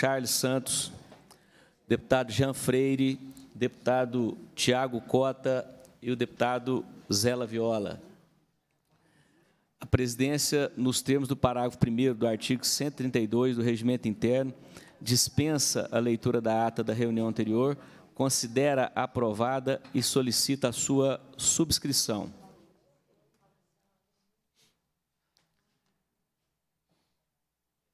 Charles Santos, deputado Jean Freire, deputado Tiago Cota e o deputado Zela Viola. A presidência, nos termos do parágrafo 1 do artigo 132 do Regimento Interno, dispensa a leitura da ata da reunião anterior, considera aprovada e solicita a sua subscrição.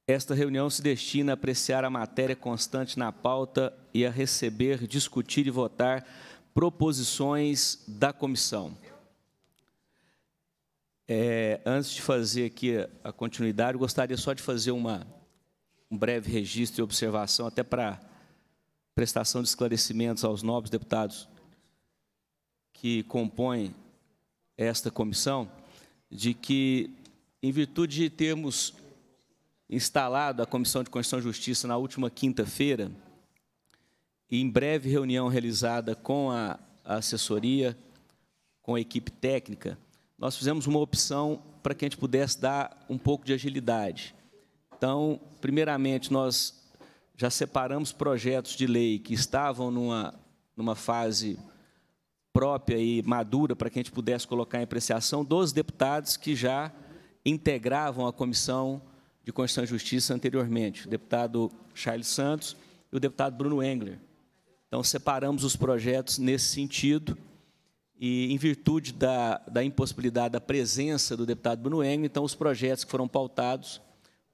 Esta reunião se destina a apreciar a matéria constante na pauta e a receber, discutir e votar proposições da comissão. É, antes de fazer aqui a continuidade, gostaria só de fazer uma, um breve registro e observação, até para prestação de esclarecimentos aos nobres deputados que compõem esta comissão, de que, em virtude de termos instalado a Comissão de Constituição e Justiça na última quinta-feira, e em breve reunião realizada com a assessoria, com a equipe técnica, nós fizemos uma opção para que a gente pudesse dar um pouco de agilidade. Então, primeiramente, nós já separamos projetos de lei que estavam numa, numa fase própria e madura para que a gente pudesse colocar em apreciação dos deputados que já integravam a comissão de Constituição e Justiça anteriormente, o deputado Charles Santos e o deputado Bruno Engler. Então, separamos os projetos nesse sentido e, em virtude da, da impossibilidade da presença do deputado Bruno Engler, então, os projetos que foram pautados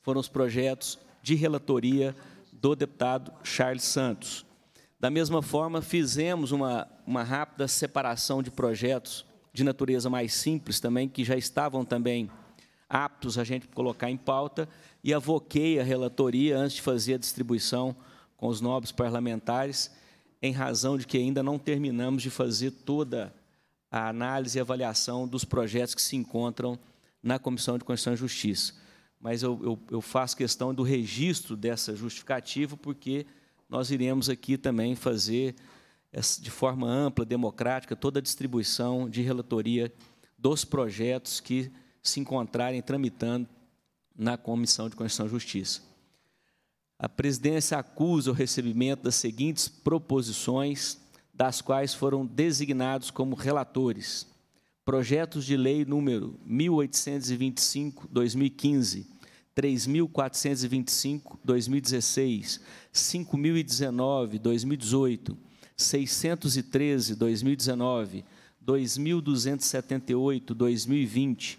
foram os projetos de relatoria do deputado Charles Santos. Da mesma forma, fizemos uma, uma rápida separação de projetos de natureza mais simples também, que já estavam também aptos a gente colocar em pauta e avoquei a relatoria antes de fazer a distribuição com os nobres parlamentares, em razão de que ainda não terminamos de fazer toda a análise e avaliação dos projetos que se encontram na Comissão de Constituição e Justiça. Mas eu, eu, eu faço questão do registro dessa justificativa, porque nós iremos aqui também fazer, de forma ampla, democrática, toda a distribuição de relatoria dos projetos que se encontrarem tramitando na Comissão de Constituição e Justiça. A presidência acusa o recebimento das seguintes proposições, das quais foram designados como relatores: projetos de lei número 1825/2015, 3425/2016, 5019/2018, 613/2019, 2278/2020,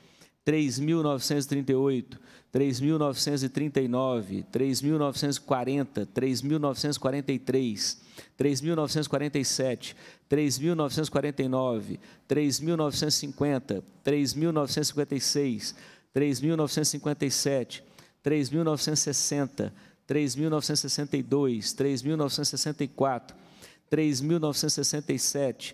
3.938, 3.939, 3.940, 3.943, 3.947, 3.949, 3.950, 3.956, 3.957, 3.960, 3.962, 3.964, 3.967,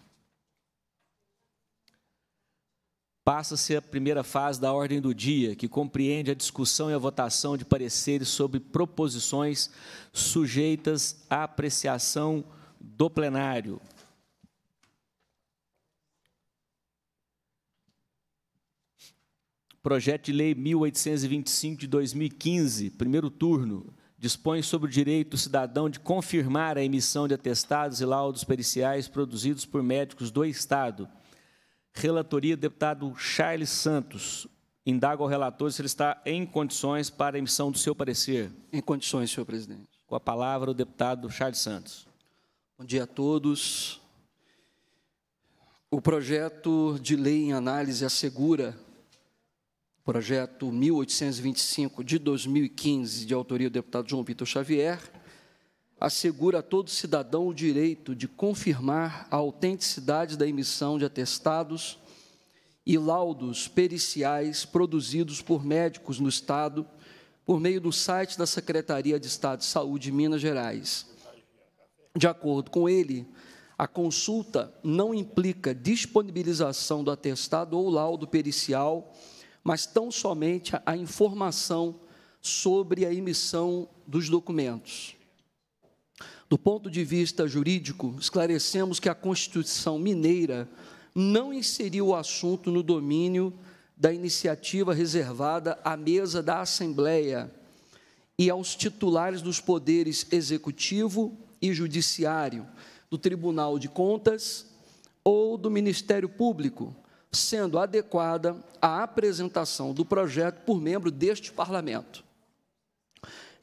Passa-se a primeira fase da ordem do dia, que compreende a discussão e a votação de pareceres sobre proposições sujeitas à apreciação do plenário. Projeto de Lei 1825 de 2015, primeiro turno, dispõe sobre o direito do cidadão de confirmar a emissão de atestados e laudos periciais produzidos por médicos do Estado Relatoria, deputado Charles Santos. Indaga ao relator se ele está em condições para emissão do seu parecer. Em condições, senhor presidente. Com a palavra, o deputado Charles Santos. Bom dia a todos. O projeto de lei em análise assegura projeto 1825 de 2015, de autoria do deputado João Vitor Xavier, assegura a todo cidadão o direito de confirmar a autenticidade da emissão de atestados e laudos periciais produzidos por médicos no Estado por meio do site da Secretaria de Estado de Saúde de Minas Gerais. De acordo com ele, a consulta não implica disponibilização do atestado ou laudo pericial, mas tão somente a informação sobre a emissão dos documentos. Do ponto de vista jurídico, esclarecemos que a Constituição mineira não inseriu o assunto no domínio da iniciativa reservada à mesa da Assembleia e aos titulares dos poderes executivo e judiciário, do Tribunal de Contas ou do Ministério Público, sendo adequada à apresentação do projeto por membro deste parlamento.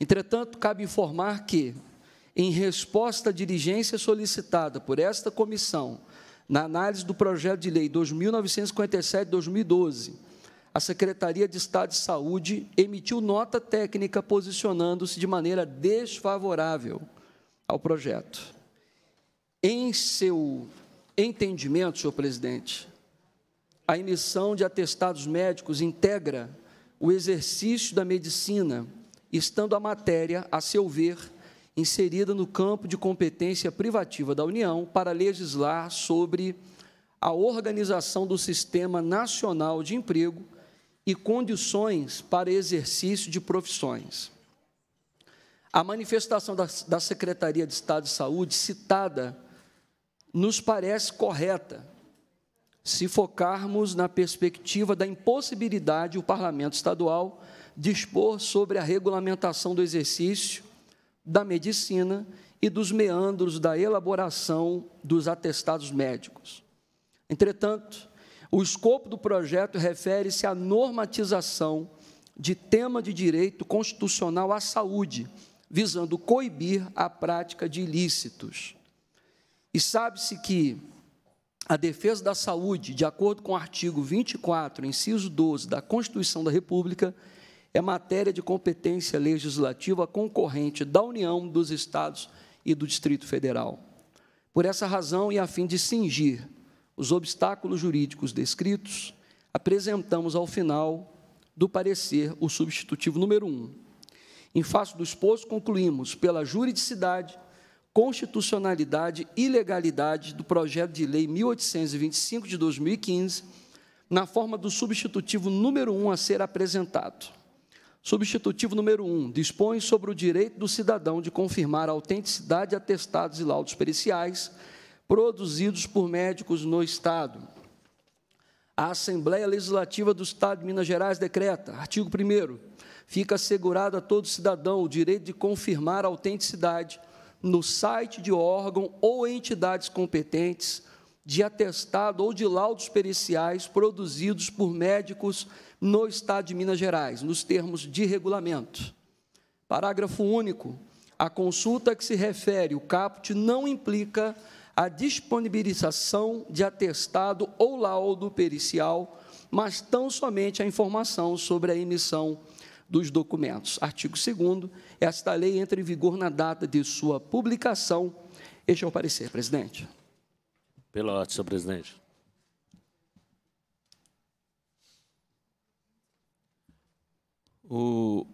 Entretanto, cabe informar que, em resposta à diligência solicitada por esta comissão na análise do projeto de lei 2957/2012, a Secretaria de Estado de Saúde emitiu nota técnica posicionando-se de maneira desfavorável ao projeto. Em seu entendimento, senhor presidente, a emissão de atestados médicos integra o exercício da medicina, estando a matéria, a seu ver, inserida no campo de competência privativa da União para legislar sobre a organização do Sistema Nacional de Emprego e condições para exercício de profissões. A manifestação da, Secretaria de Estado de Saúde, citada, nos parece correta, se focarmos na perspectiva da impossibilidade o parlamento estadual dispor sobre a regulamentação do exercício da medicina e dos meandros da elaboração dos atestados médicos. Entretanto, o escopo do projeto refere-se à normatização de tema de direito constitucional à saúde, visando coibir a prática de ilícitos. E sabe-se que a defesa da saúde, de acordo com o artigo 24, inciso 12 da Constituição da República, é matéria de competência legislativa concorrente da União, dos Estados e do Distrito Federal. Por essa razão, e a fim de cingir os obstáculos jurídicos descritos, apresentamos ao final do parecer o substitutivo número 1. Um. Em face do exposto, concluímos pela juridicidade, constitucionalidade e legalidade do projeto de lei 1825 de 2015, na forma do substitutivo número 1 um a ser apresentado. Substitutivo número 1. Um, dispõe sobre o direito do cidadão de confirmar a autenticidade de atestados e laudos periciais produzidos por médicos no Estado. A Assembleia Legislativa do Estado de Minas Gerais decreta, artigo 1 fica assegurado a todo cidadão o direito de confirmar a autenticidade no site de órgão ou entidades competentes de atestado ou de laudos periciais produzidos por médicos no Estado de Minas Gerais, nos termos de regulamento. Parágrafo único. A consulta que se refere o caput não implica a disponibilização de atestado ou laudo pericial, mas tão somente a informação sobre a emissão dos documentos. Artigo 2 Esta lei entra em vigor na data de sua publicação. Este é o parecer, presidente. Pela senhor presidente. O,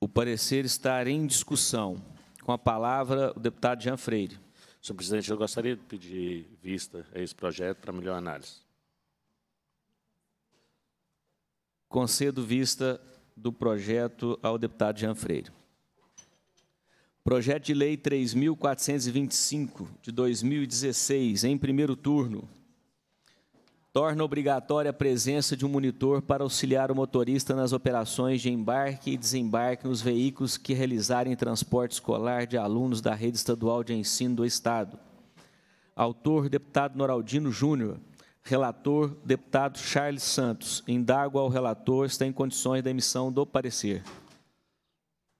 o parecer está em discussão. Com a palavra, o deputado Jean Freire. Senhor presidente, eu gostaria de pedir vista a esse projeto para melhor análise. Concedo vista do projeto ao deputado Jean Freire. Projeto de Lei 3.425, de 2016, em primeiro turno, torna obrigatória a presença de um monitor para auxiliar o motorista nas operações de embarque e desembarque nos veículos que realizarem transporte escolar de alunos da rede estadual de ensino do Estado. Autor, deputado Noraldino Júnior. Relator, deputado Charles Santos. Indago ao relator se em condições da emissão do parecer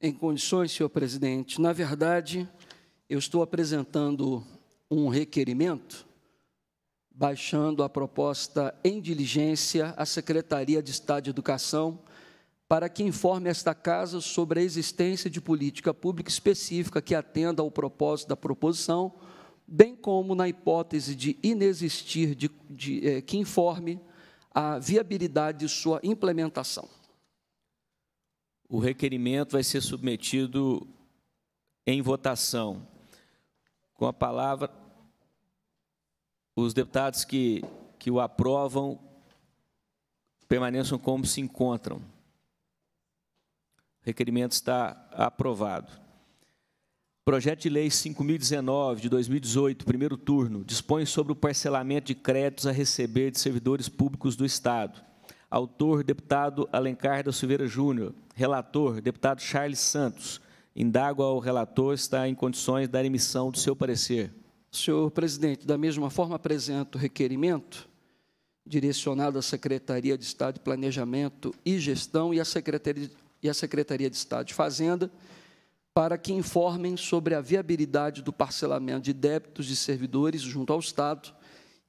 em condições, senhor presidente. Na verdade, eu estou apresentando um requerimento baixando a proposta em diligência à Secretaria de Estado de Educação para que informe esta casa sobre a existência de política pública específica que atenda ao propósito da proposição, bem como na hipótese de inexistir de, de eh, que informe a viabilidade de sua implementação o requerimento vai ser submetido em votação. Com a palavra, os deputados que, que o aprovam permaneçam como se encontram. O requerimento está aprovado. Projeto de Lei 5.019, de 2018, primeiro turno, dispõe sobre o parcelamento de créditos a receber de servidores públicos do Estado. Autor, deputado Alencar da Silveira Júnior. Relator, deputado Charles Santos. Indago ao relator está em condições da emissão do seu parecer. Senhor presidente, da mesma forma apresento requerimento direcionado à Secretaria de Estado de Planejamento e Gestão e à Secretaria, e à Secretaria de Estado de Fazenda para que informem sobre a viabilidade do parcelamento de débitos de servidores junto ao Estado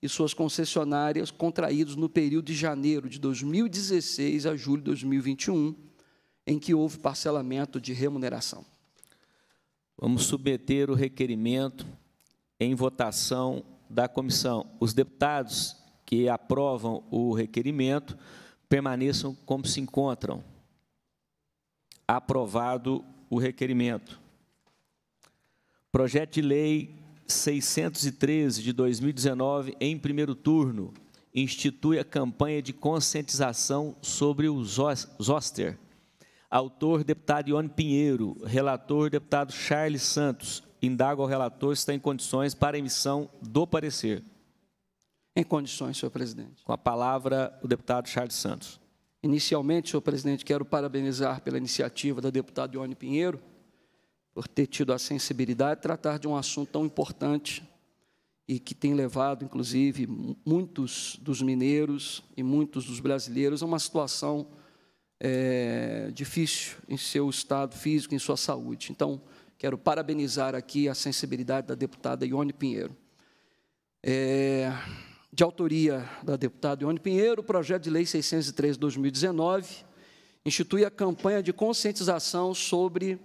e suas concessionárias contraídos no período de janeiro de 2016 a julho de 2021, em que houve parcelamento de remuneração. Vamos submeter o requerimento em votação da comissão. Os deputados que aprovam o requerimento permaneçam como se encontram. Aprovado o requerimento. Projeto de lei 613 de 2019, em primeiro turno, institui a campanha de conscientização sobre o zoster. Autor, deputado Ione Pinheiro. Relator, deputado Charles Santos. Indago ao relator se está em condições para emissão do parecer. Em condições, senhor presidente. Com a palavra, o deputado Charles Santos. Inicialmente, senhor presidente, quero parabenizar pela iniciativa da deputada Ione Pinheiro, por ter tido a sensibilidade de tratar de um assunto tão importante e que tem levado, inclusive, muitos dos mineiros e muitos dos brasileiros a uma situação é, difícil em seu estado físico, em sua saúde. Então, quero parabenizar aqui a sensibilidade da deputada Ione Pinheiro. É, de autoria da deputada Ione Pinheiro, o projeto de lei 603 2019 institui a campanha de conscientização sobre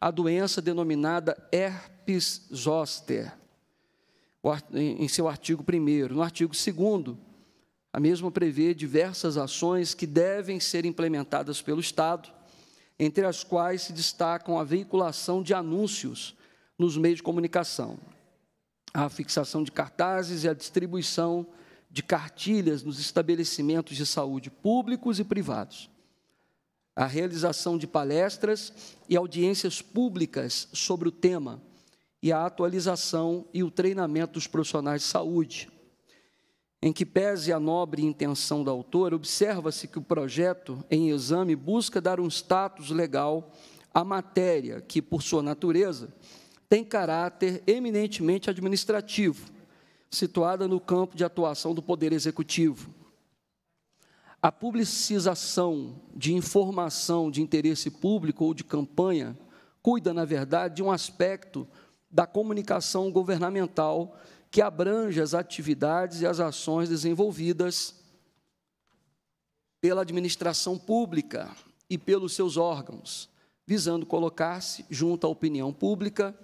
a doença denominada herpes zoster, em seu artigo 1. No artigo 2, a mesma prevê diversas ações que devem ser implementadas pelo Estado, entre as quais se destacam a veiculação de anúncios nos meios de comunicação, a fixação de cartazes e a distribuição de cartilhas nos estabelecimentos de saúde públicos e privados a realização de palestras e audiências públicas sobre o tema e a atualização e o treinamento dos profissionais de saúde. Em que pese a nobre intenção da autora, observa-se que o projeto em exame busca dar um status legal à matéria que, por sua natureza, tem caráter eminentemente administrativo, situada no campo de atuação do Poder Executivo a publicização de informação de interesse público ou de campanha cuida, na verdade, de um aspecto da comunicação governamental que abrange as atividades e as ações desenvolvidas pela administração pública e pelos seus órgãos, visando colocar-se junto à opinião pública,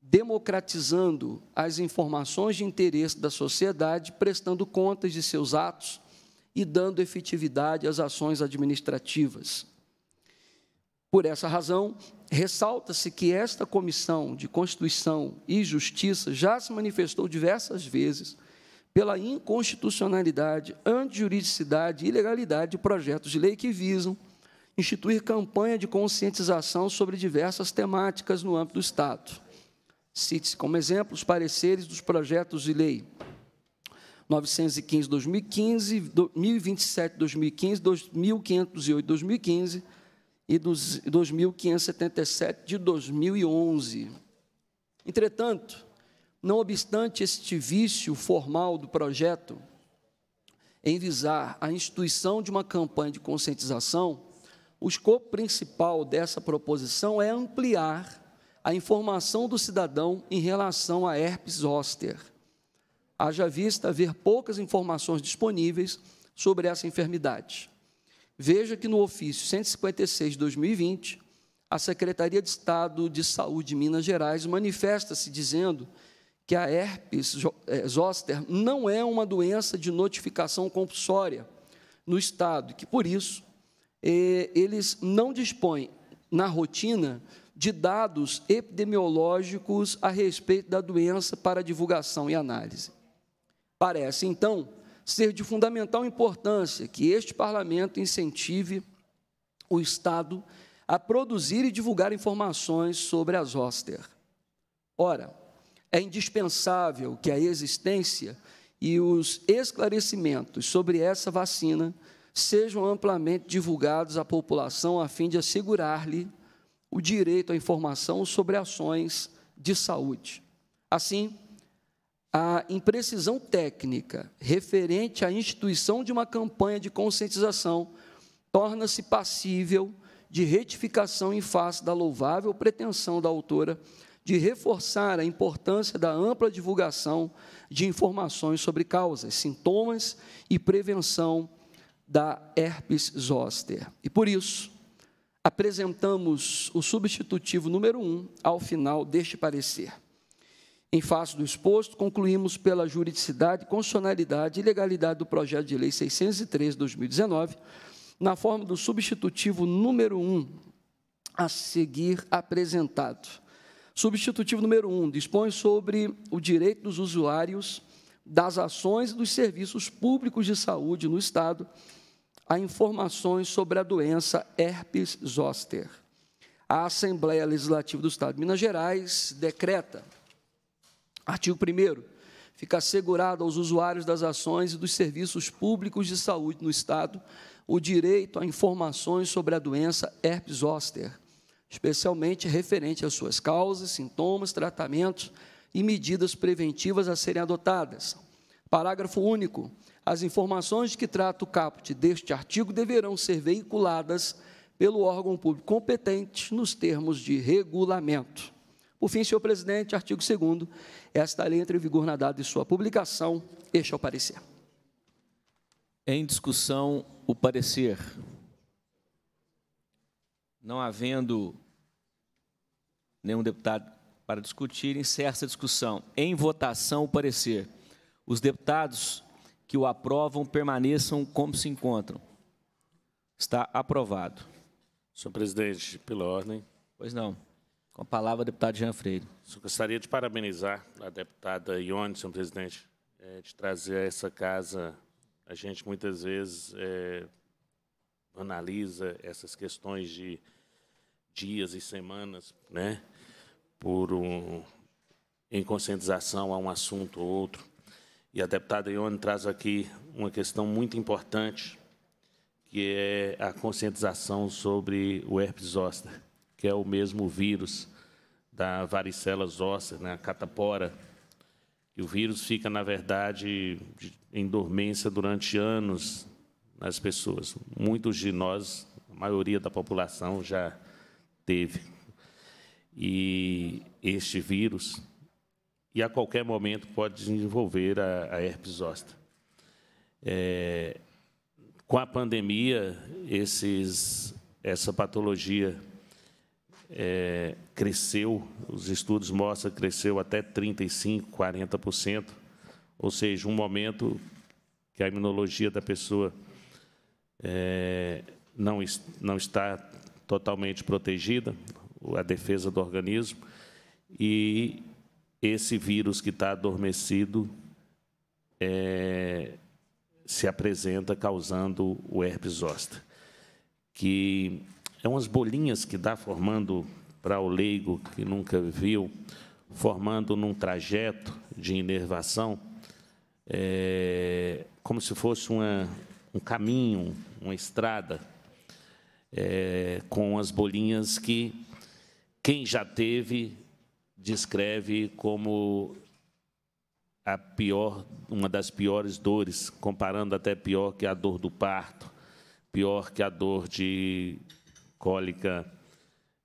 democratizando as informações de interesse da sociedade, prestando contas de seus atos e dando efetividade às ações administrativas. Por essa razão, ressalta-se que esta Comissão de Constituição e Justiça já se manifestou diversas vezes pela inconstitucionalidade, antijuridicidade e ilegalidade de projetos de lei que visam instituir campanha de conscientização sobre diversas temáticas no âmbito do Estado. Cite-se como exemplo os pareceres dos projetos de lei 915, 2015, 1027, 2015, 2508, 2015 e 2577 de 2011. Entretanto, não obstante este vício formal do projeto em visar a instituição de uma campanha de conscientização, o escopo principal dessa proposição é ampliar a informação do cidadão em relação à herpes zoster haja vista haver poucas informações disponíveis sobre essa enfermidade. Veja que no ofício 156 de 2020, a Secretaria de Estado de Saúde de Minas Gerais manifesta-se dizendo que a herpes é, zoster não é uma doença de notificação compulsória no Estado, que, por isso, é, eles não dispõem, na rotina, de dados epidemiológicos a respeito da doença para divulgação e análise. Parece, então, ser de fundamental importância que este parlamento incentive o Estado a produzir e divulgar informações sobre as Oster. Ora, é indispensável que a existência e os esclarecimentos sobre essa vacina sejam amplamente divulgados à população a fim de assegurar-lhe o direito à informação sobre ações de saúde. Assim, a imprecisão técnica referente à instituição de uma campanha de conscientização torna-se passível de retificação em face da louvável pretensão da autora de reforçar a importância da ampla divulgação de informações sobre causas, sintomas e prevenção da herpes zoster. E por isso, apresentamos o substitutivo número um ao final deste parecer. Em face do exposto, concluímos pela juridicidade, constitucionalidade e legalidade do projeto de lei 603 de 2019, na forma do substitutivo número 1 a seguir apresentado. Substitutivo número 1 dispõe sobre o direito dos usuários das ações e dos serviços públicos de saúde no Estado a informações sobre a doença herpes zoster. A Assembleia Legislativa do Estado de Minas Gerais decreta Artigo 1 Fica assegurado aos usuários das ações e dos serviços públicos de saúde no Estado o direito a informações sobre a doença herpes zoster, especialmente referente às suas causas, sintomas, tratamentos e medidas preventivas a serem adotadas. Parágrafo único. As informações que trata o caput deste artigo deverão ser veiculadas pelo órgão público competente nos termos de regulamento. Por fim, senhor presidente, artigo 2 esta lei entra em vigor na data de sua publicação. Este é o parecer. Em discussão, o parecer. Não havendo nenhum deputado para discutir, encerra a discussão. Em votação, o parecer. Os deputados que o aprovam permaneçam como se encontram. Está aprovado. Senhor presidente, pela ordem. Pois não. Com a palavra, deputado Jean Freire. Eu gostaria de parabenizar a deputada Ione, senhor presidente, é, de trazer a essa casa. A gente muitas vezes é, analisa essas questões de dias e semanas, né, por um, em conscientização a um assunto ou outro. E a deputada Ione traz aqui uma questão muito importante, que é a conscientização sobre o herpes zoster que é o mesmo vírus da varicela óssea, né, a catapora. E o vírus fica, na verdade, em dormência durante anos nas pessoas. Muitos de nós, a maioria da população, já teve. E este vírus, e a qualquer momento, pode desenvolver a, a herpes zóster. É, com a pandemia, esses, essa patologia é, cresceu, os estudos mostram que cresceu até 35%, 40%, ou seja, um momento que a imunologia da pessoa é, não, não está totalmente protegida, a defesa do organismo, e esse vírus que está adormecido é, se apresenta causando o herpes zoster, que é umas bolinhas que dá formando para o leigo que nunca viu, formando num trajeto de inervação, é, como se fosse uma, um caminho, uma estrada, é, com as bolinhas que quem já teve descreve como a pior, uma das piores dores, comparando até pior que a dor do parto, pior que a dor de cólica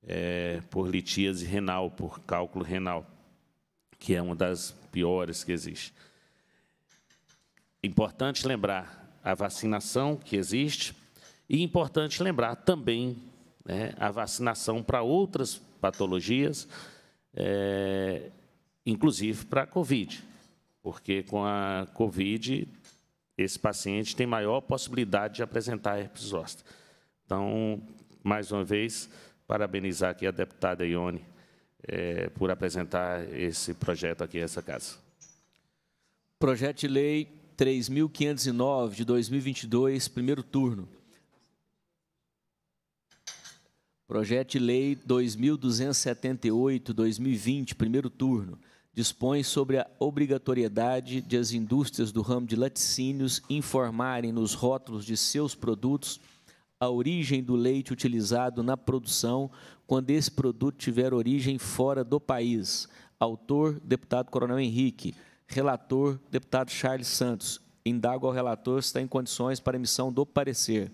é, por litíase renal, por cálculo renal, que é uma das piores que existe. Importante lembrar a vacinação que existe e importante lembrar também né, a vacinação para outras patologias, é, inclusive para a COVID, porque com a COVID esse paciente tem maior possibilidade de apresentar herpes zoster. Então, mais uma vez, parabenizar aqui a deputada Ione é, por apresentar esse projeto aqui a essa casa. Projeto de lei 3.509, de 2022, primeiro turno. Projeto de Lei 2278, 2020, primeiro turno, dispõe sobre a obrigatoriedade de as indústrias do ramo de laticínios informarem nos rótulos de seus produtos a origem do leite utilizado na produção, quando esse produto tiver origem fora do país. Autor, deputado Coronel Henrique. Relator, deputado Charles Santos. Indago ao relator se está em condições para emissão do parecer.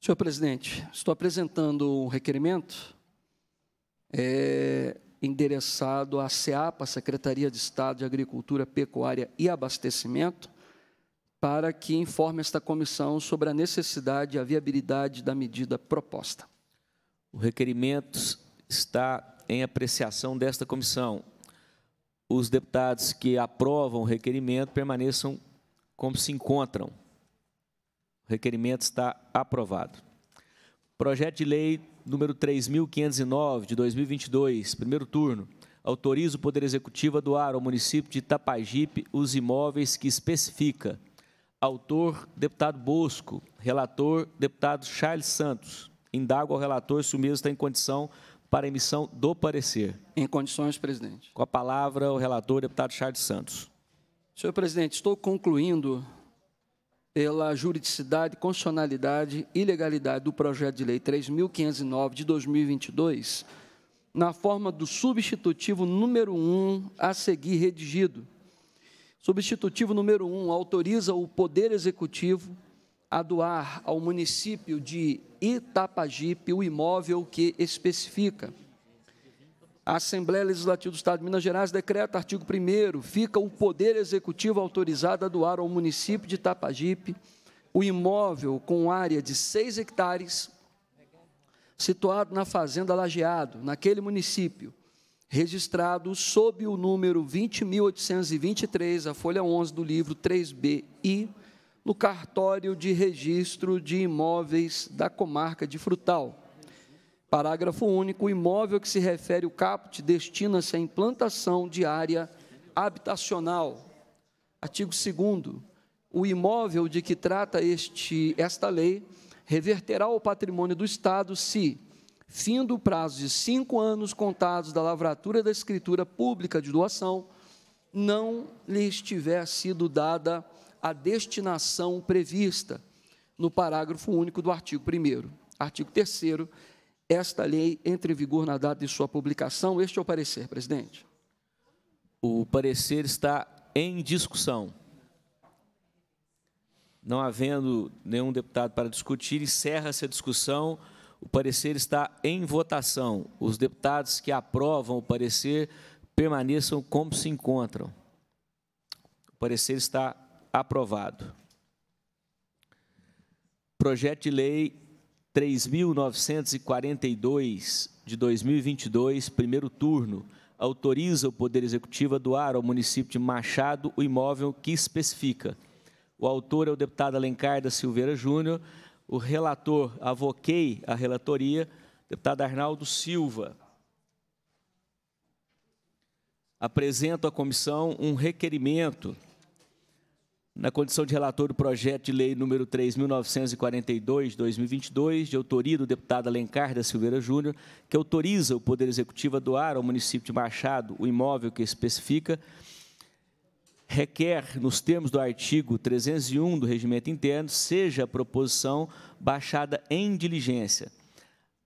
Senhor presidente, estou apresentando um requerimento é, endereçado à SEAPA, Secretaria de Estado de Agricultura, Pecuária e Abastecimento, para que informe esta comissão sobre a necessidade e a viabilidade da medida proposta. O requerimento está em apreciação desta comissão. Os deputados que aprovam o requerimento permaneçam como se encontram. O requerimento está aprovado. Projeto de Lei número 3.509, de 2022, primeiro turno, autoriza o Poder Executivo a doar ao município de Itapajipe os imóveis que especifica – Autor, deputado Bosco. Relator, deputado Charles Santos. Indago ao relator se o mesmo está em condição para emissão do parecer. Em condições, presidente. Com a palavra, o relator, deputado Charles Santos. Senhor presidente, estou concluindo pela juridicidade, constitucionalidade e legalidade do projeto de lei 3.509 de 2022, na forma do substitutivo número 1 a seguir redigido, Substitutivo número um, autoriza o Poder Executivo a doar ao município de Itapajipe o imóvel que especifica. A Assembleia Legislativa do Estado de Minas Gerais decreta, artigo 1 fica o Poder Executivo autorizado a doar ao município de Itapajipe o imóvel com área de 6 hectares, situado na Fazenda Lajeado, naquele município, registrado sob o número 20.823, a folha 11 do livro 3BI, no cartório de registro de imóveis da comarca de Frutal. Parágrafo único: o imóvel que se refere o caput destina-se à implantação de área habitacional. Artigo 2 o imóvel de que trata este, esta lei reverterá ao patrimônio do Estado se fim do prazo de cinco anos contados da lavratura da escritura pública de doação, não lhes tiver sido dada a destinação prevista no parágrafo único do artigo 1 Artigo 3 esta lei entre em vigor na data de sua publicação. Este é o parecer, presidente. O parecer está em discussão. Não havendo nenhum deputado para discutir, encerra-se a discussão. O parecer está em votação. Os deputados que aprovam o parecer permaneçam como se encontram. O parecer está aprovado. Projeto de Lei 3.942, de 2022, primeiro turno, autoriza o Poder Executivo a doar ao município de Machado o imóvel que especifica. O autor é o deputado Alencar da Silveira Júnior, o relator, avoquei a relatoria, deputado Arnaldo Silva. Apresento à comissão um requerimento na condição de relator do projeto de lei número 3.942-2022, de autoria do deputado Alencar da Silveira Júnior, que autoriza o Poder Executivo a doar ao município de Machado o imóvel que especifica requer, nos termos do artigo 301 do Regimento Interno, seja a proposição baixada em diligência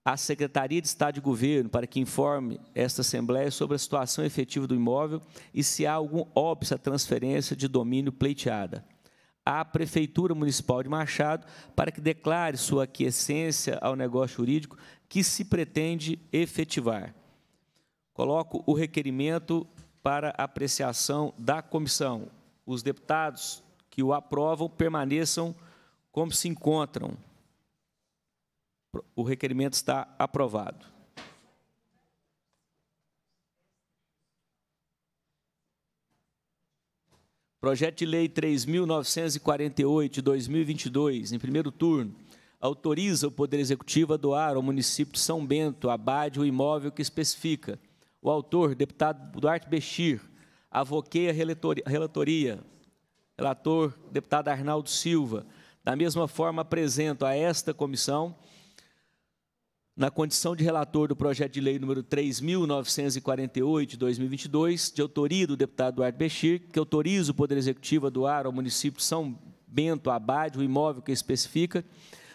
à Secretaria de Estado de Governo para que informe esta Assembleia sobre a situação efetiva do imóvel e se há algum óbvio à transferência de domínio pleiteada. À Prefeitura Municipal de Machado para que declare sua aquiescência ao negócio jurídico que se pretende efetivar. Coloco o requerimento para apreciação da comissão. Os deputados que o aprovam permaneçam como se encontram. O requerimento está aprovado. Projeto de Lei 3.948, de 2022, em primeiro turno, autoriza o Poder Executivo a doar ao município de São Bento, Abade, o imóvel que especifica – o autor, deputado Duarte Bechir. Avoquei a relatoria. Relator, deputado Arnaldo Silva. Da mesma forma, apresento a esta comissão, na condição de relator do projeto de lei número 3.948, de 2022, de autoria do deputado Eduardo Bechir, que autoriza o Poder Executivo a doar ao município de São Bento Abade o imóvel que especifica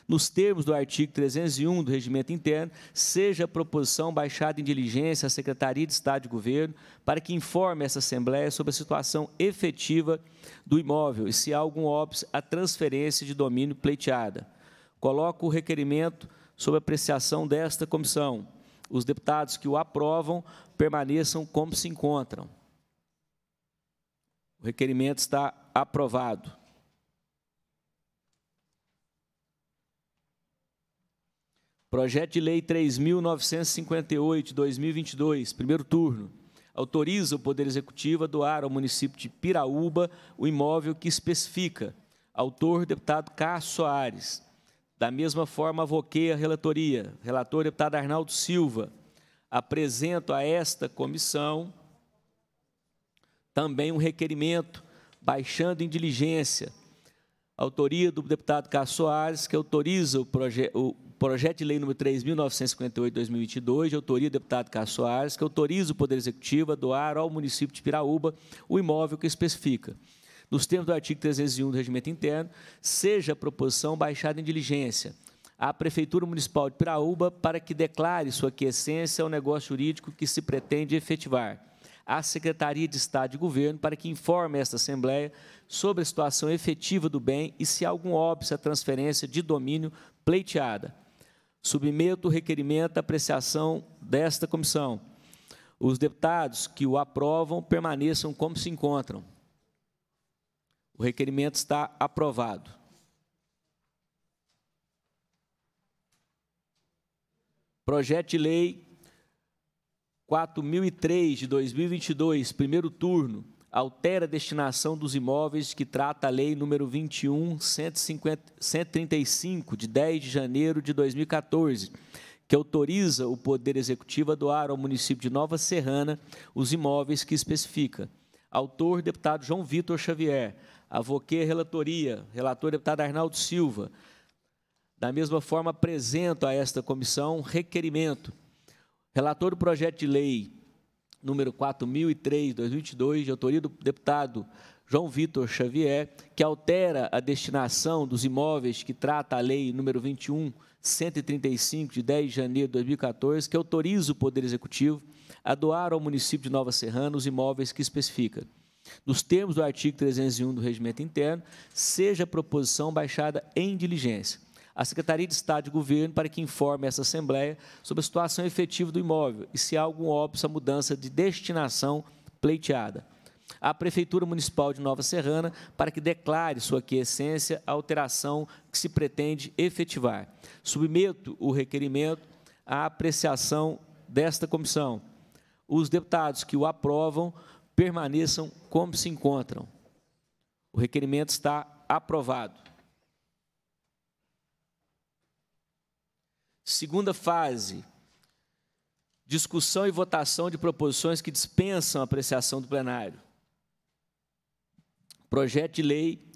nos termos do artigo 301 do Regimento Interno, seja a proposição baixada em diligência à Secretaria de Estado de Governo para que informe essa Assembleia sobre a situação efetiva do imóvel e se há algum óbvio à transferência de domínio pleiteada. Coloco o requerimento sob apreciação desta comissão. Os deputados que o aprovam permaneçam como se encontram. O requerimento está aprovado. Projeto de Lei 3.958, 2022, primeiro turno, autoriza o Poder Executivo a doar ao município de Piraúba o imóvel que especifica. Autor, deputado Cássio Soares. Da mesma forma, avoquei a relatoria. Relator, deputado Arnaldo Silva. Apresento a esta comissão também um requerimento, baixando em diligência, autoria do deputado Cássio Soares, que autoriza o, o projeto de lei número 3.958-2022, de autoria do deputado Carlos Soares, que autoriza o Poder Executivo a doar ao município de Piraúba o imóvel que especifica. Nos termos do artigo 301 do Regimento Interno, seja a proposição baixada em diligência à Prefeitura Municipal de Piraúba para que declare sua quiescência ao negócio jurídico que se pretende efetivar à Secretaria de Estado de Governo para que informe esta Assembleia sobre a situação efetiva do bem e se algum óbvio à transferência de domínio pleiteada submeto o requerimento à apreciação desta comissão. Os deputados que o aprovam permaneçam como se encontram. O requerimento está aprovado. Projeto de Lei 4003 de 2022, primeiro turno, altera a destinação dos imóveis que trata a Lei número 21 150, 135 de 10 de janeiro de 2014, que autoriza o Poder Executivo a doar ao município de Nova Serrana os imóveis que especifica. Autor, deputado João Vitor Xavier. Avoquei relatoria, relator deputado Arnaldo Silva. Da mesma forma, apresento a esta comissão requerimento. Relator do projeto de lei número 4003, 2022, de autoria do deputado João Vitor Xavier, que altera a destinação dos imóveis que trata a lei número 21 135 de 10 de janeiro de 2014, que autoriza o Poder Executivo a doar ao município de Nova Serrana os imóveis que especifica. Nos termos do artigo 301 do Regimento Interno, seja a proposição baixada em diligência à Secretaria de Estado de Governo para que informe essa Assembleia sobre a situação efetiva do imóvel e se há algum óbvio à mudança de destinação pleiteada. À Prefeitura Municipal de Nova Serrana para que declare sua quiescência à alteração que se pretende efetivar. Submeto o requerimento à apreciação desta comissão. Os deputados que o aprovam permaneçam como se encontram. O requerimento está aprovado. Segunda fase: discussão e votação de proposições que dispensam a apreciação do plenário. Projeto de Lei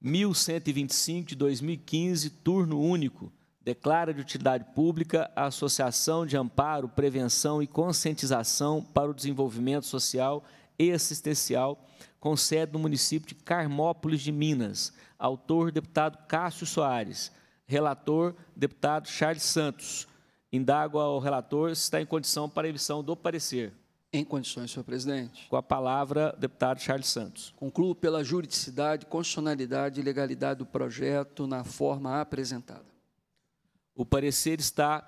1125 de 2015, turno único, declara de utilidade pública a Associação de Amparo, Prevenção e Conscientização para o Desenvolvimento Social e Assistencial, com sede no município de Carmópolis de Minas. Autor, deputado Cássio Soares. Relator, deputado Charles Santos. Indago ao relator se está em condição para emissão do parecer. Em condições, senhor presidente. Com a palavra, deputado Charles Santos. Concluo pela juridicidade, constitucionalidade e legalidade do projeto na forma apresentada. O parecer está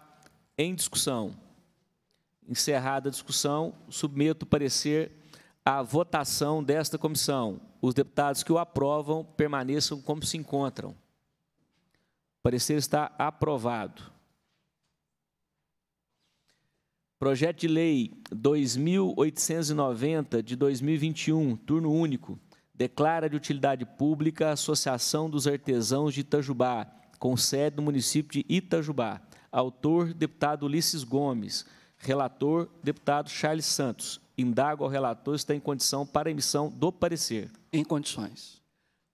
em discussão. Encerrada a discussão, submeto o parecer à votação desta comissão. Os deputados que o aprovam permaneçam como se encontram parecer está aprovado. Projeto de Lei 2890 de 2021, turno único, declara de utilidade pública a Associação dos Artesãos de Itajubá, com sede no município de Itajubá. Autor, deputado Ulisses Gomes. Relator, deputado Charles Santos. Indago ao relator se está em condição para emissão do parecer. Em condições.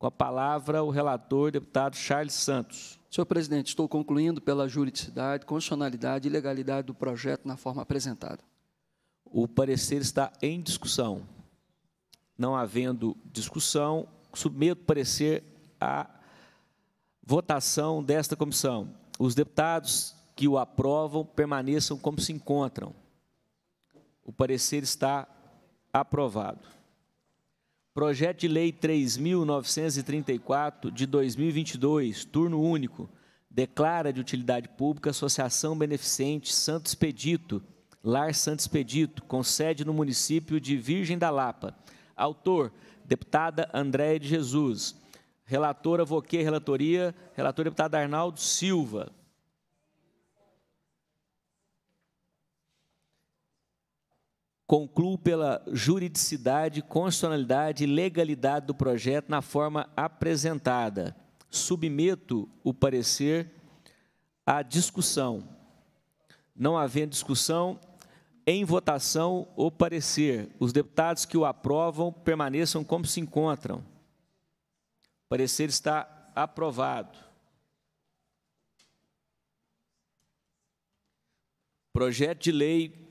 Com a palavra, o relator, deputado Charles Santos. Senhor presidente, estou concluindo pela juridicidade, constitucionalidade e legalidade do projeto na forma apresentada. O parecer está em discussão. Não havendo discussão, submeto o parecer à votação desta comissão. Os deputados que o aprovam permaneçam como se encontram. O parecer está aprovado. Projeto de Lei 3.934 de 2022, turno único, declara de utilidade pública Associação Beneficente Santo Expedito, Lar Santo Expedito, com sede no município de Virgem da Lapa. Autor, deputada Andréia de Jesus. Relatora, voquê, relatoria, relator deputado Arnaldo Silva. Concluo pela juridicidade, constitucionalidade e legalidade do projeto na forma apresentada. Submeto o parecer à discussão. Não havendo discussão, em votação o parecer. Os deputados que o aprovam permaneçam como se encontram. O parecer está aprovado. Projeto de lei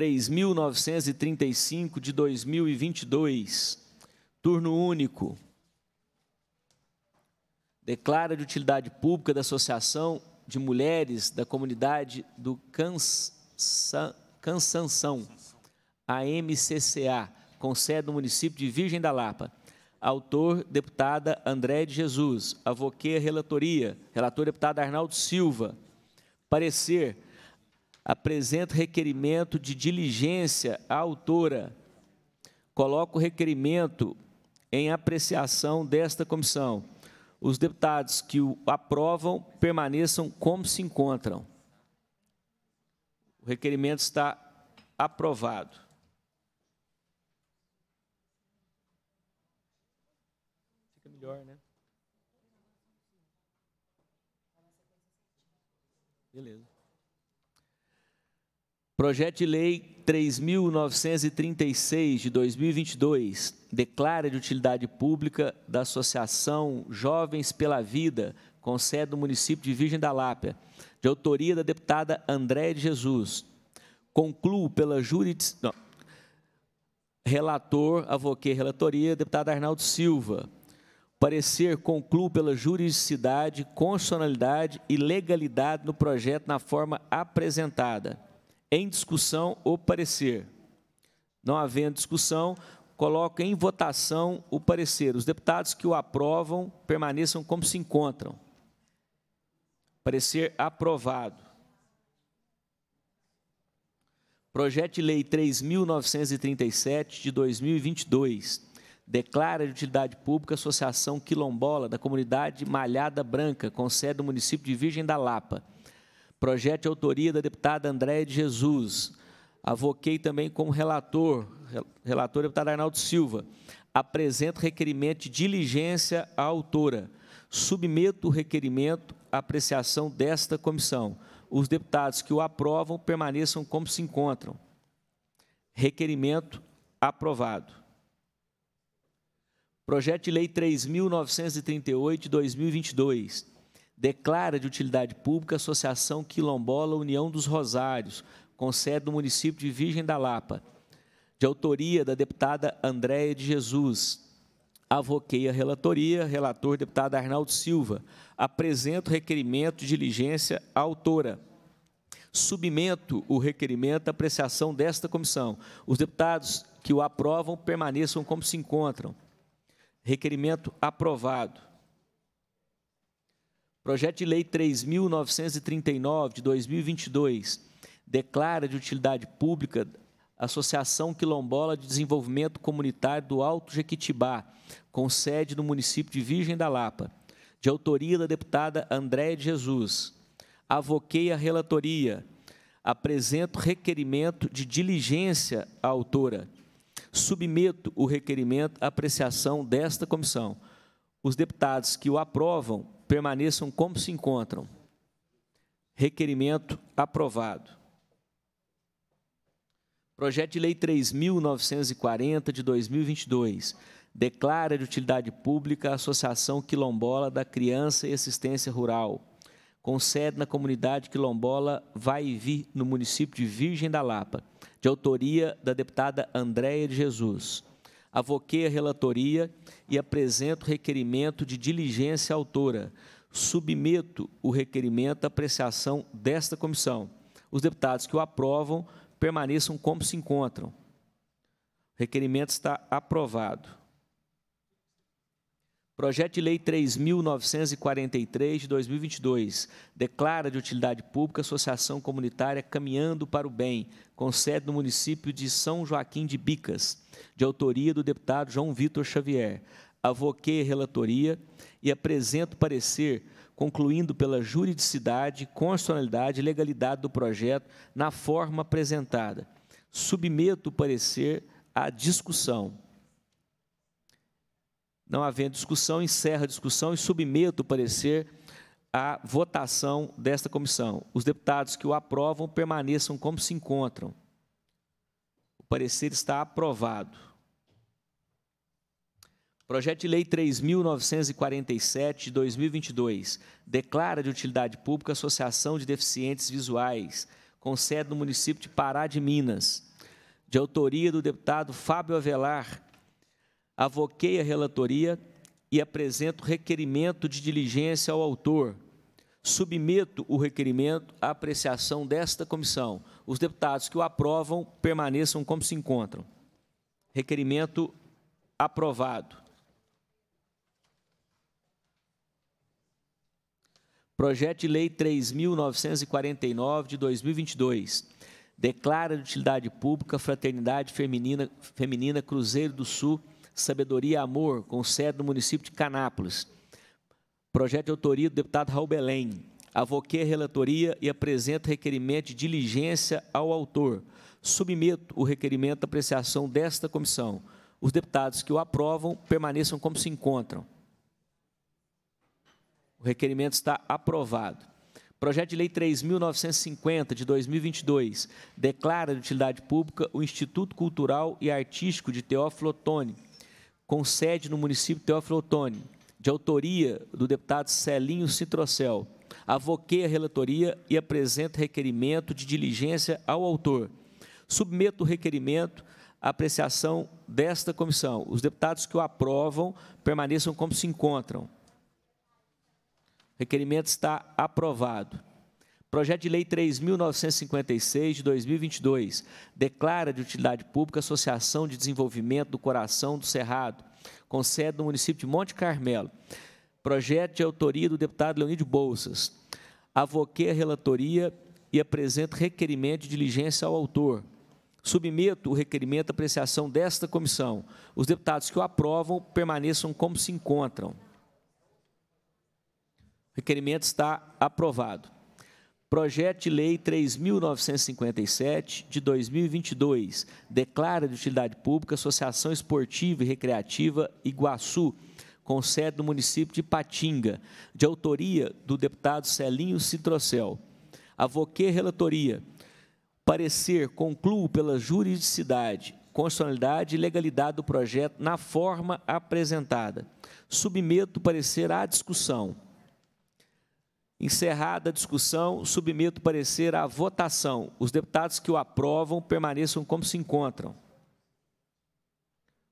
3.935 de 2022, turno único. Declara de utilidade pública da Associação de Mulheres da Comunidade do Cansanção, AMCCA, com sede no município de Virgem da Lapa. Autor, deputada André de Jesus. Avoquei a relatoria. Relator, deputado Arnaldo Silva. Parecer, apresento requerimento de diligência à autora. Coloco o requerimento em apreciação desta comissão. Os deputados que o aprovam permaneçam como se encontram. O requerimento está aprovado. Fica melhor, né? Beleza. Projeto de Lei 3.936 de 2022 declara de utilidade pública da Associação Jovens pela Vida, com sede no município de Virgem da Lápia, de autoria da deputada Andréa de Jesus. Concluo pela juridicidade, Relator, avoquei relatoria, deputado Arnaldo Silva. Parecer concluo pela juridicidade, constitucionalidade e legalidade no projeto na forma apresentada em discussão o parecer. Não havendo discussão, coloco em votação o parecer. Os deputados que o aprovam permaneçam como se encontram. Parecer aprovado. Projeto de Lei 3.937, de 2022, declara de utilidade pública a Associação Quilombola da Comunidade Malhada Branca, com sede no município de Virgem da Lapa. Projeto de autoria da deputada Andréia de Jesus. Avoquei também como relator, relator deputado Arnaldo Silva. Apresento requerimento de diligência à autora. Submeto o requerimento à apreciação desta comissão. Os deputados que o aprovam permaneçam como se encontram. Requerimento aprovado. Projeto de Lei 3.938, de 2022 declara de utilidade pública a Associação Quilombola União dos Rosários, com sede no município de Virgem da Lapa, de autoria da deputada Andréia de Jesus. Avoquei a relatoria, relator deputado Arnaldo Silva. Apresento requerimento de diligência à autora. Submento o requerimento à apreciação desta comissão. Os deputados que o aprovam permaneçam como se encontram. Requerimento aprovado. Projeto de Lei 3.939, de 2022, declara de utilidade pública Associação Quilombola de Desenvolvimento Comunitário do Alto Jequitibá, com sede no município de Virgem da Lapa, de autoria da deputada Andréa de Jesus. Avoquei a relatoria. Apresento requerimento de diligência à autora. Submeto o requerimento à apreciação desta comissão. Os deputados que o aprovam permaneçam como se encontram. Requerimento aprovado. Projeto de Lei 3.940 de 2022 declara de utilidade pública a Associação Quilombola da Criança e Assistência Rural, com sede na comunidade quilombola Vai e Vi, no município de Virgem da Lapa, de autoria da deputada Andréia de Jesus. Avoquei a relatoria e apresento requerimento de diligência autora. Submeto o requerimento à apreciação desta comissão. Os deputados que o aprovam permaneçam como se encontram. O requerimento está aprovado. Projeto de Lei 3.943 de 2022 declara de utilidade pública a Associação Comunitária Caminhando para o Bem, com sede no município de São Joaquim de Bicas, de autoria do deputado João Vitor Xavier. Avoquei a relatoria e apresento parecer concluindo pela juridicidade, constitucionalidade e legalidade do projeto na forma apresentada. Submeto o parecer à discussão. Não havendo discussão, encerra a discussão e submeto o parecer à votação desta comissão. Os deputados que o aprovam permaneçam como se encontram. O parecer está aprovado. Projeto de Lei 3.947, de 2022, declara de utilidade pública a Associação de Deficientes Visuais, com sede no município de Pará de Minas, de autoria do deputado Fábio Avelar, avoquei a relatoria e apresento requerimento de diligência ao autor. Submeto o requerimento à apreciação desta comissão. Os deputados que o aprovam permaneçam como se encontram. Requerimento aprovado. Projeto de Lei 3.949, de 2022. Declara de utilidade pública Fraternidade Feminina, Feminina Cruzeiro do Sul, Sabedoria e Amor, com sede no município de Canápolis. Projeto de autoria do deputado Raul Belém. Avoquei a relatoria e apresento requerimento de diligência ao autor. Submeto o requerimento à apreciação desta comissão. Os deputados que o aprovam permaneçam como se encontram. O requerimento está aprovado. Projeto de Lei 3.950, de 2022, declara de utilidade pública o Instituto Cultural e Artístico de Teófilo Otoni, com sede no município Teófilo Otoni, de autoria do deputado Celinho Citrocel. Avoquei a relatoria e apresento requerimento de diligência ao autor. Submeto o requerimento à apreciação desta comissão. Os deputados que o aprovam permaneçam como se encontram. O requerimento está aprovado. Projeto de Lei 3.956, de 2022, declara de utilidade pública a Associação de Desenvolvimento do Coração do Cerrado, com sede no município de Monte Carmelo. Projeto de autoria do deputado Leonid Bolsas. Avoquei a relatoria e apresento requerimento de diligência ao autor. Submeto o requerimento à apreciação desta comissão. Os deputados que o aprovam permaneçam como se encontram. O requerimento está aprovado. Projeto de Lei 3.957, de 2022, declara de utilidade pública Associação Esportiva e Recreativa Iguaçu, com sede no município de Patinga, de autoria do deputado Celinho Citrocel. Avoquei relatoria. Parecer concluo pela juridicidade, constitucionalidade e legalidade do projeto na forma apresentada. Submeto parecer à discussão Encerrada a discussão, submeto o parecer à votação. Os deputados que o aprovam permaneçam como se encontram. O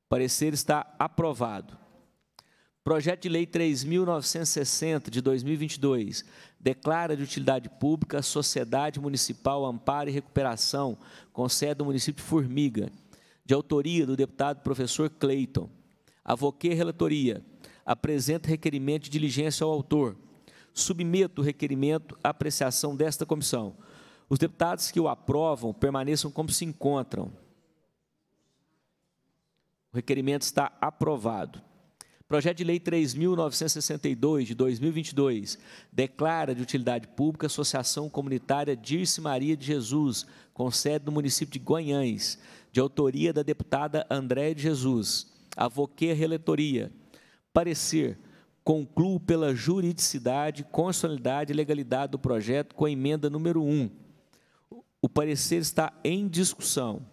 parecer está aprovado. Projeto de Lei 3.960, de 2022, declara de utilidade pública a Sociedade Municipal Amparo e Recuperação, com sede no município de Formiga, de autoria do deputado professor Cleiton. Avoquei relatoria. Apresenta requerimento de diligência ao autor submeto o requerimento à apreciação desta comissão. Os deputados que o aprovam permaneçam como se encontram. O requerimento está aprovado. Projeto de Lei 3.962, de 2022, declara de utilidade pública a Associação Comunitária Dirce Maria de Jesus, com sede no município de Guanhães, de autoria da deputada André de Jesus. Avoquei a reletoria. Parecer Concluo pela juridicidade, constitucionalidade e legalidade do projeto com a emenda número 1. O parecer está em discussão.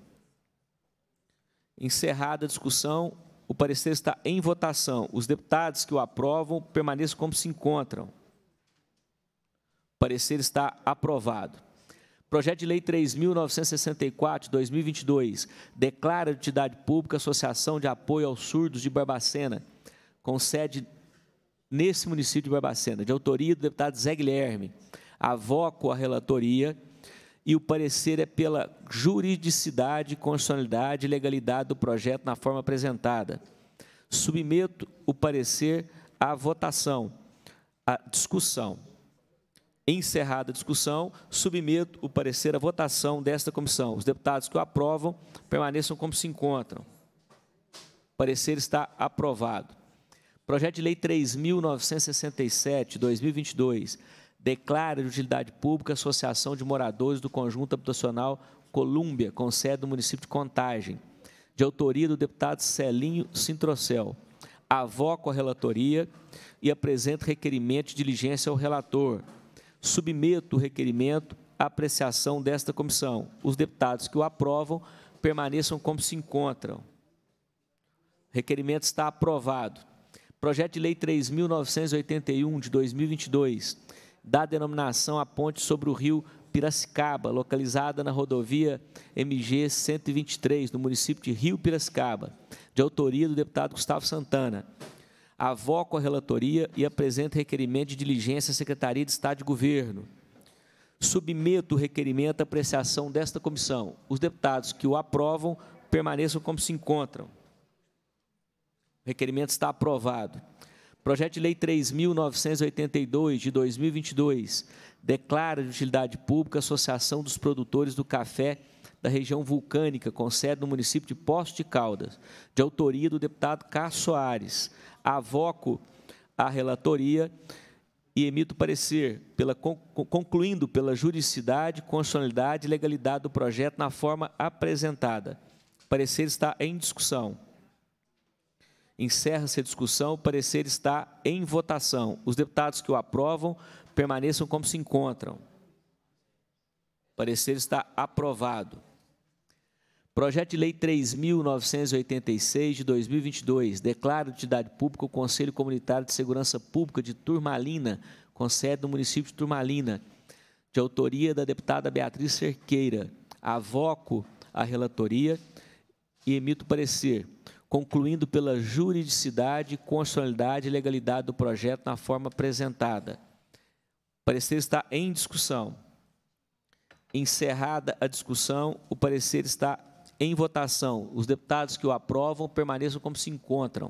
Encerrada a discussão, o parecer está em votação. Os deputados que o aprovam permaneçam como se encontram. O parecer está aprovado. Projeto de Lei 3.964, 2022, declara de utilidade pública a Associação de Apoio aos Surdos de Barbacena, com sede nesse município de Barbacena, de autoria do deputado Zé Guilherme. Avoco a relatoria e o parecer é pela juridicidade, constitucionalidade e legalidade do projeto na forma apresentada. Submeto o parecer à votação, à discussão. Encerrada a discussão, submeto o parecer à votação desta comissão. Os deputados que o aprovam permaneçam como se encontram. O parecer está aprovado. Projeto de Lei 3.967, 2022, declara de utilidade pública a Associação de Moradores do Conjunto Habitacional Colúmbia, com sede no município de Contagem, de autoria do deputado Celinho Sintrocel. Avoco a relatoria e apresento requerimento de diligência ao relator. Submeto o requerimento à apreciação desta comissão. Os deputados que o aprovam permaneçam como se encontram. requerimento está aprovado. Projeto de Lei 3.981, de 2022, dá denominação à ponte sobre o rio Piracicaba, localizada na rodovia MG 123, no município de Rio Piracicaba, de autoria do deputado Gustavo Santana. Avoco a relatoria e apresento requerimento de diligência à Secretaria de Estado de Governo. Submeto o requerimento à apreciação desta comissão. Os deputados que o aprovam permaneçam como se encontram. O requerimento está aprovado. Projeto de Lei 3.982, de 2022, declara de utilidade pública a Associação dos Produtores do Café da região vulcânica, com sede no município de Poço de Caldas, de autoria do deputado Carlos Soares. Avoco a relatoria e emito parecer, pela, concluindo pela juridicidade, constitucionalidade e legalidade do projeto na forma apresentada. O parecer está em discussão. Encerra-se a discussão. O parecer está em votação. Os deputados que o aprovam permaneçam como se encontram. O parecer está aprovado. Projeto de Lei 3.986 de 2022 declara de entidade pública o Conselho Comunitário de Segurança Pública de Turmalina, com sede no município de Turmalina, de autoria da deputada Beatriz Cerqueira. Avoco a relatoria e emito parecer concluindo pela juridicidade, constitucionalidade e legalidade do projeto na forma apresentada. O parecer está em discussão. Encerrada a discussão, o parecer está em votação. Os deputados que o aprovam permaneçam como se encontram.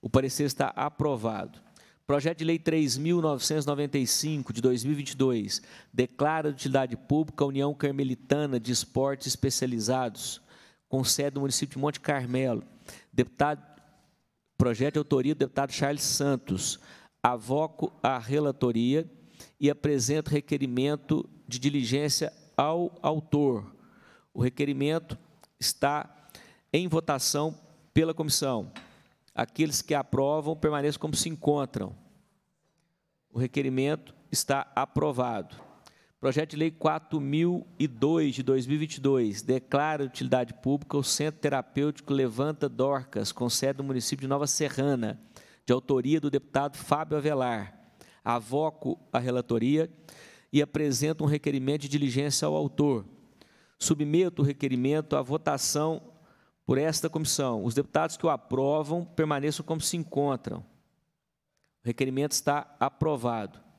O parecer está aprovado. Projeto de Lei 3.995, de 2022, declara de utilidade pública a União Carmelitana de Esportes Especializados, com sede no município de Monte Carmelo. Deputado, projeto de autoria do deputado Charles Santos. Avoco a relatoria e apresento requerimento de diligência ao autor. O requerimento está em votação pela comissão. Aqueles que aprovam permaneçam como se encontram. O requerimento está aprovado. Projeto de Lei 4002 de 2022 declara de utilidade pública o Centro Terapêutico Levanta Dorcas, com sede no município de Nova Serrana, de autoria do deputado Fábio Avelar. Avoco a relatoria e apresento um requerimento de diligência ao autor. Submeto o requerimento à votação por esta comissão. Os deputados que o aprovam permaneçam como se encontram. O requerimento está aprovado.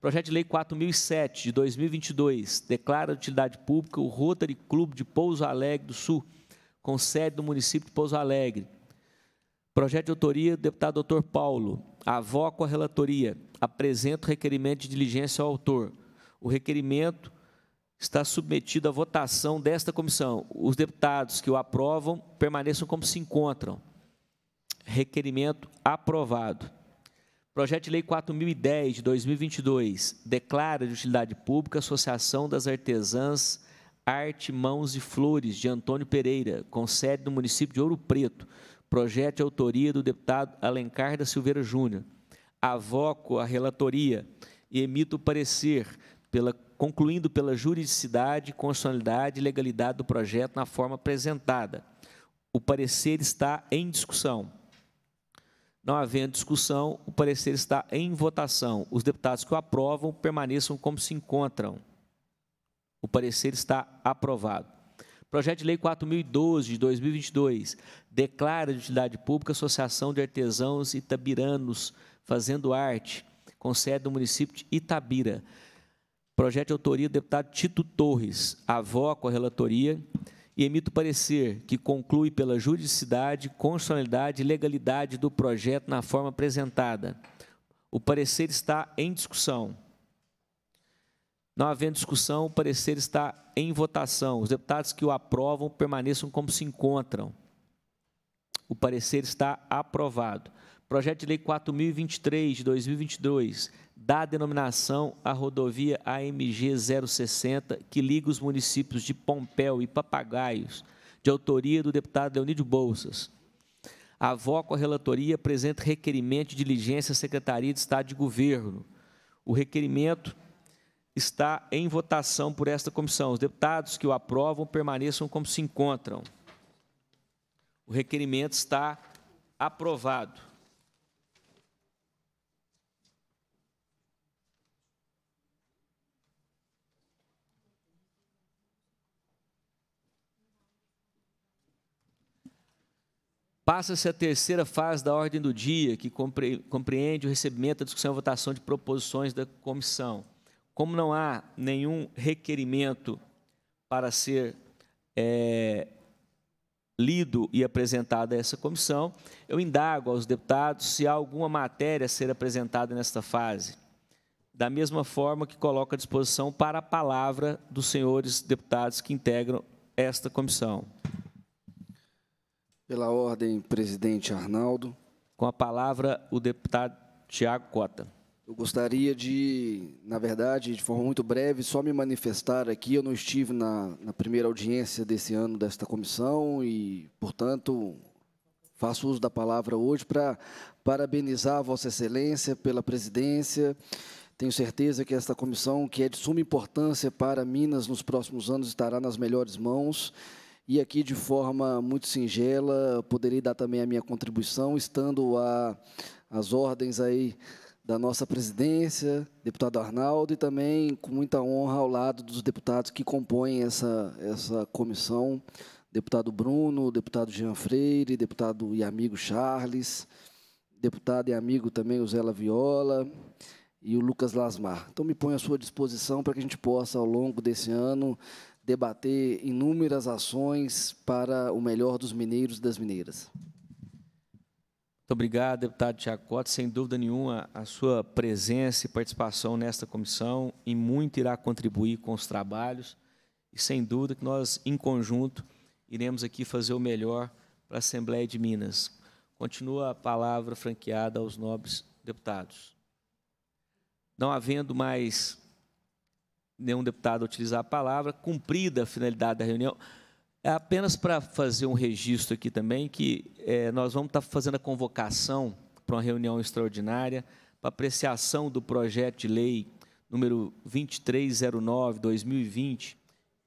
Projeto de Lei 4007 de 2022 declara de utilidade pública o Rotary Clube de Pouso Alegre do Sul, com sede no município de Pouso Alegre. Projeto de autoria do deputado Dr. Paulo. Avoco a relatoria. Apresento requerimento de diligência ao autor. O requerimento está submetido à votação desta comissão. Os deputados que o aprovam permaneçam como se encontram. Requerimento aprovado. Projeto de Lei 4010 de 2022 declara de utilidade pública a Associação das Artesãs Arte, Mãos e Flores de Antônio Pereira, com sede no município de Ouro Preto. Projeto de autoria do deputado Alencar da Silveira Júnior. Avoco a relatoria e emito parecer pela concluindo pela juridicidade, constitucionalidade e legalidade do projeto na forma apresentada. O parecer está em discussão. Não havendo discussão, o parecer está em votação. Os deputados que o aprovam permaneçam como se encontram. O parecer está aprovado. Projeto de Lei 4.012, de 2022, declara de utilidade pública a Associação de Artesãos Itabiranos Fazendo Arte, com sede no município de Itabira. Projeto de autoria do deputado Tito Torres. Avoco a relatoria e emito parecer que conclui pela juridicidade, constitucionalidade e legalidade do projeto na forma apresentada. O parecer está em discussão. Não havendo discussão, o parecer está em votação. Os deputados que o aprovam permaneçam como se encontram. O parecer está aprovado. Projeto de Lei 4023 de 2022 dá denominação à rodovia AMG 060, que liga os municípios de Pompéu e Papagaios, de autoria do deputado Leonídio Bolsas. Avoco a relatoria apresenta requerimento de diligência à Secretaria de Estado de Governo. O requerimento está em votação por esta comissão. Os deputados que o aprovam permaneçam como se encontram. O requerimento está aprovado. Passa-se a terceira fase da ordem do dia, que compreende o recebimento, a discussão e a votação de proposições da comissão. Como não há nenhum requerimento para ser é, lido e apresentado a essa comissão, eu indago aos deputados se há alguma matéria a ser apresentada nesta fase. Da mesma forma que coloco à disposição para a palavra dos senhores deputados que integram esta comissão. Pela ordem, presidente Arnaldo. Com a palavra, o deputado Tiago Cota. Eu gostaria de, na verdade, de forma muito breve, só me manifestar aqui. Eu não estive na, na primeira audiência desse ano desta comissão e, portanto, faço uso da palavra hoje para parabenizar Vossa Excelência pela presidência. Tenho certeza que esta comissão, que é de suma importância para Minas nos próximos anos, estará nas melhores mãos. E aqui, de forma muito singela, poderei dar também a minha contribuição, estando a, as ordens aí da nossa presidência, deputado Arnaldo, e também com muita honra ao lado dos deputados que compõem essa, essa comissão, deputado Bruno, deputado Jean Freire, deputado e amigo Charles, deputado e amigo também o Zé Viola e o Lucas Lasmar. Então, me ponho à sua disposição para que a gente possa, ao longo desse ano, debater inúmeras ações para o melhor dos mineiros e das mineiras. Muito obrigado, deputado Tiacote. Sem dúvida nenhuma, a sua presença e participação nesta comissão e muito irá contribuir com os trabalhos. E sem dúvida que nós, em conjunto, iremos aqui fazer o melhor para a Assembleia de Minas. Continua a palavra franqueada aos nobres deputados. Não havendo mais nenhum deputado utilizar a palavra, cumprida a finalidade da reunião. É apenas para fazer um registro aqui também, que é, nós vamos estar fazendo a convocação para uma reunião extraordinária, para apreciação do projeto de lei número 2309-2020,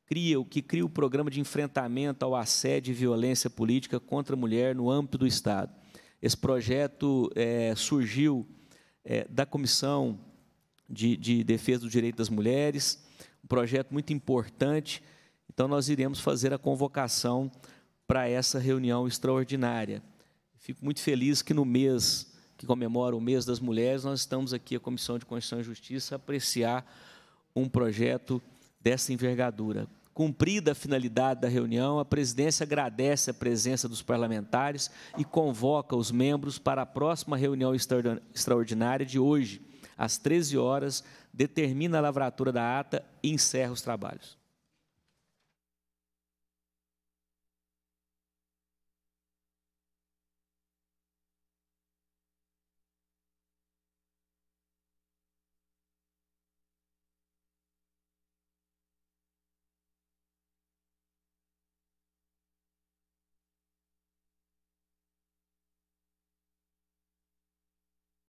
cria o que cria o programa de enfrentamento ao assédio e violência política contra a mulher no âmbito do Estado. Esse projeto é, surgiu é, da comissão de, de defesa do direito das mulheres, um projeto muito importante. Então, nós iremos fazer a convocação para essa reunião extraordinária. Fico muito feliz que no mês que comemora o mês das mulheres, nós estamos aqui, a Comissão de Constituição e Justiça, a apreciar um projeto dessa envergadura. Cumprida a finalidade da reunião, a presidência agradece a presença dos parlamentares e convoca os membros para a próxima reunião extraordinária de hoje, às 13 horas, determina a lavratura da ata e encerra os trabalhos.